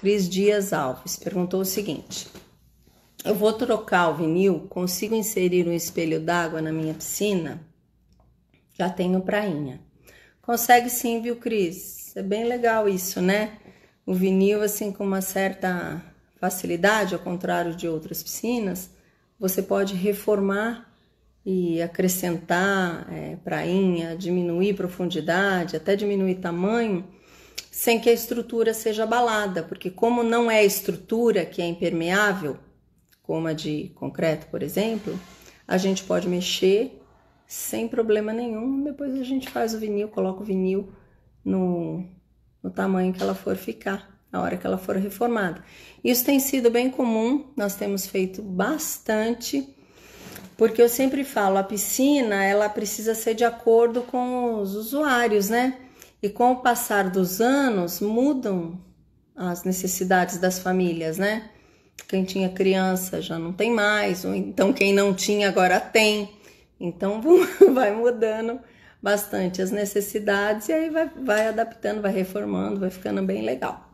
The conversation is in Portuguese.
Cris Dias Alves perguntou o seguinte: Eu vou trocar o vinil? Consigo inserir um espelho d'água na minha piscina? Já tenho prainha. Consegue sim, viu, Cris? É bem legal isso, né? O vinil, assim, com uma certa facilidade, ao contrário de outras piscinas, você pode reformar e acrescentar é, prainha, diminuir profundidade, até diminuir tamanho sem que a estrutura seja abalada, porque como não é a estrutura que é impermeável, como a de concreto, por exemplo, a gente pode mexer sem problema nenhum. Depois a gente faz o vinil, coloca o vinil no, no tamanho que ela for ficar, na hora que ela for reformada. Isso tem sido bem comum, nós temos feito bastante, porque eu sempre falo, a piscina, ela precisa ser de acordo com os usuários, né? E com o passar dos anos mudam as necessidades das famílias, né? Quem tinha criança já não tem mais, ou então quem não tinha agora tem. Então vai mudando bastante as necessidades e aí vai, vai adaptando, vai reformando, vai ficando bem legal.